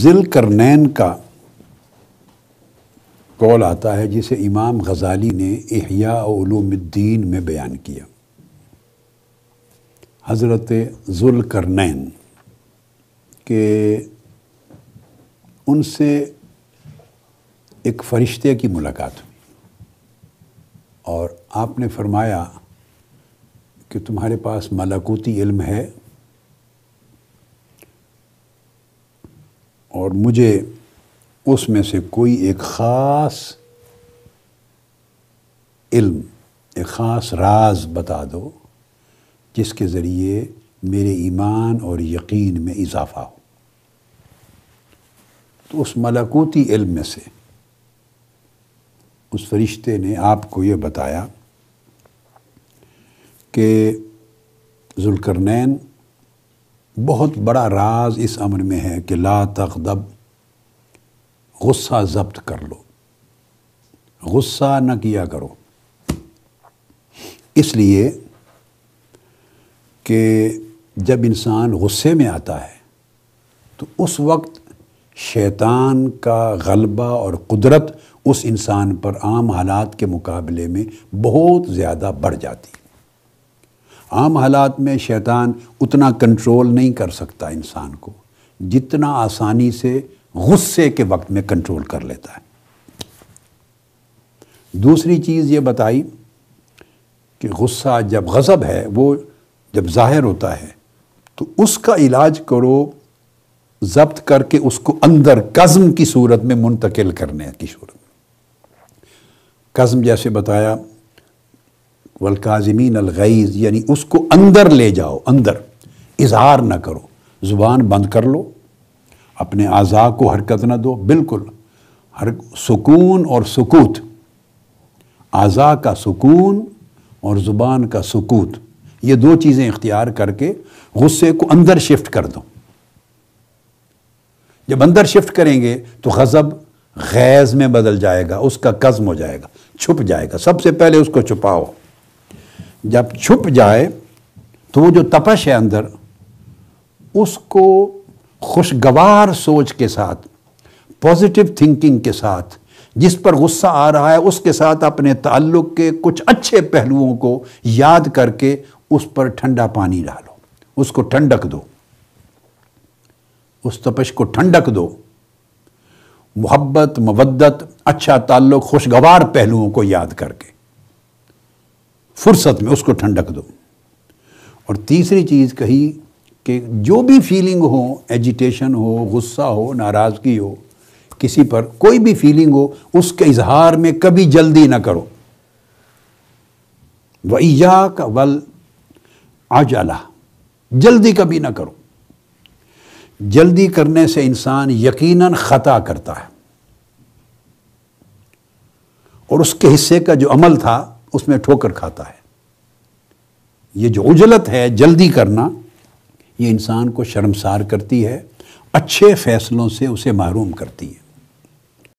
जिल करनैन का कौल आता है जिसे इमाम गजाली ने अहिया में बयान किया हज़रत जुल करनैन के उनसे एक फ़रिश्ते की मुलाकात हुई और आपने फरमाया कि तुम्हारे पास मलाकूती इल्म है और मुझे उसमें से कोई एक ख़ास इल्म एक ख़ास राज बता दो जिसके ज़रिए मेरे ईमान और यकीन में इजाफा हो तो उस मलकूती इल्म में से उस फरिश्ते ने आपको ये बताया कि जुलकरनैन बहुत बड़ा राज इस अमर में है कि ला तकदब गुस्सा जब्त कर लो गुस्सा न किया करो इसलिए कि जब इंसान गुस्से में आता है तो उस वक्त शैतान का गलबा और कुदरत उस इंसान पर आम हालात के मुकाबले में बहुत ज़्यादा बढ़ जाती है आम हालात में शैतान उतना कंट्रोल नहीं कर सकता इंसान को जितना आसानी से गुस्से के वक्त में कंट्रोल कर लेता है दूसरी चीज़ ये बताई कि गुस्सा जब गज़ब है वो जब ज़ाहिर होता है तो उसका इलाज करो जब्त करके उसको अंदर कज़म की सूरत में मुंतकिल करने की सूरत कज़म जैसे बताया वलकाजमीन अलगैज़ यानी उसको अंदर ले जाओ अंदर इजहार ना करो ज़ुबान बंद कर लो अपने आज़ा को हरकत ना दो बिल्कुल हर सुकून और सुकूत आज़ा का सुकून और ज़ुबान का सुकूत ये दो चीज़ें इख्तियार करके गुस्से को अंदर शिफ्ट कर दो जब अंदर शिफ्ट करेंगे तो गज़ब गैज़ में बदल जाएगा उसका कज़म हो जाएगा छुप जाएगा सबसे पहले उसको छुपाओ जब छुप जाए तो वो जो तपश है अंदर उसको खुशगवार सोच के साथ पॉजिटिव थिंकिंग के साथ जिस पर गुस्सा आ रहा है उसके साथ अपने ताल्लुक के कुछ अच्छे पहलुओं को याद करके उस पर ठंडा पानी डालो उसको ठंडक दो उस तपश को ठंडक दो मोहब्बत मवद्दत अच्छा ताल्लुक खुशगवार पहलुओं को याद करके फुर्सत में उसको ठंडक दो और तीसरी चीज़ कही कि जो भी फीलिंग हो एजिटेशन हो गुस्सा हो नाराज़गी हो किसी पर कोई भी फीलिंग हो उसके इजहार में कभी जल्दी ना करो वैया का वल आजाला जल्दी कभी ना करो जल्दी करने से इंसान यकीनन ख़ता करता है और उसके हिस्से का जो अमल था उसमें ठोकर खाता है ये जो उजलत है जल्दी करना ये इंसान को शर्मसार करती है अच्छे फैसलों से उसे महरूम करती है